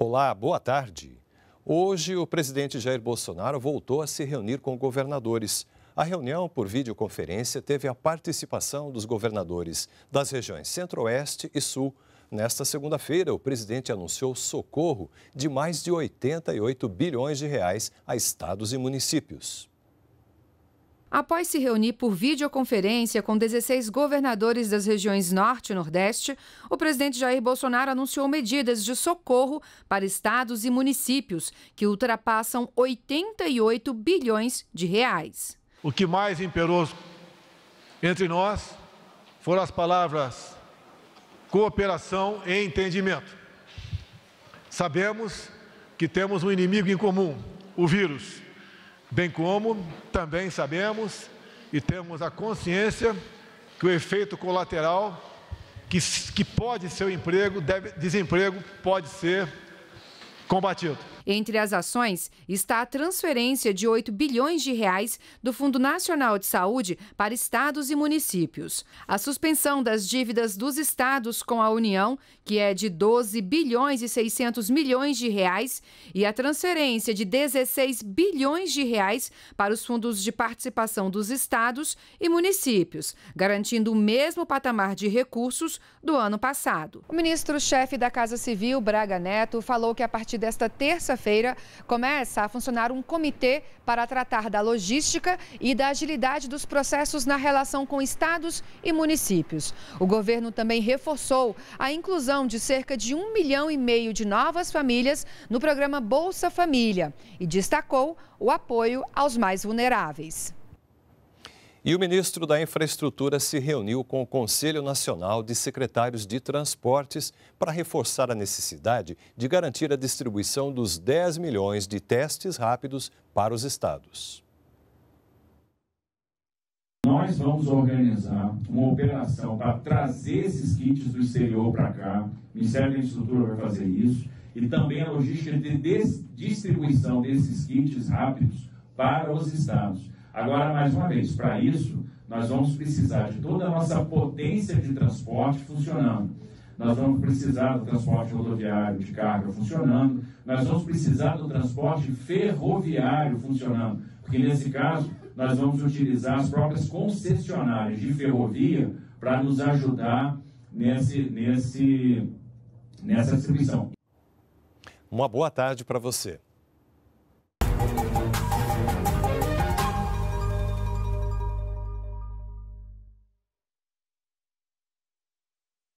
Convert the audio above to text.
Olá, boa tarde. Hoje, o presidente Jair Bolsonaro voltou a se reunir com governadores. A reunião por videoconferência teve a participação dos governadores das regiões Centro-Oeste e Sul. Nesta segunda-feira, o presidente anunciou socorro de mais de 88 bilhões de reais a estados e municípios. Após se reunir por videoconferência com 16 governadores das regiões Norte e Nordeste, o presidente Jair Bolsonaro anunciou medidas de socorro para estados e municípios que ultrapassam 88 bilhões de reais. O que mais imperou entre nós foram as palavras cooperação e entendimento. Sabemos que temos um inimigo em comum, o vírus bem como também sabemos e temos a consciência que o efeito colateral que, que pode ser o emprego, deve, desemprego, pode ser combatido. Entre as ações está a transferência de 8 bilhões de reais do Fundo Nacional de Saúde para estados e municípios, a suspensão das dívidas dos estados com a União, que é de 12 bilhões e 600 milhões de reais, e a transferência de 16 bilhões de reais para os fundos de participação dos estados e municípios, garantindo o mesmo patamar de recursos do ano passado. O ministro-chefe da Casa Civil, Braga Neto, falou que a partir desta terça quinta-feira, começa a funcionar um comitê para tratar da logística e da agilidade dos processos na relação com estados e municípios. O governo também reforçou a inclusão de cerca de um milhão e meio de novas famílias no programa Bolsa Família e destacou o apoio aos mais vulneráveis. E o ministro da Infraestrutura se reuniu com o Conselho Nacional de Secretários de Transportes para reforçar a necessidade de garantir a distribuição dos 10 milhões de testes rápidos para os estados. Nós vamos organizar uma operação para trazer esses kits do exterior para cá. O Ministério da Infraestrutura vai fazer isso. E também a logística de distribuição desses kits rápidos para os estados. Agora, mais uma vez, para isso, nós vamos precisar de toda a nossa potência de transporte funcionando. Nós vamos precisar do transporte rodoviário de carga funcionando, nós vamos precisar do transporte ferroviário funcionando, porque nesse caso nós vamos utilizar as próprias concessionárias de ferrovia para nos ajudar nesse, nesse, nessa distribuição. Uma boa tarde para você.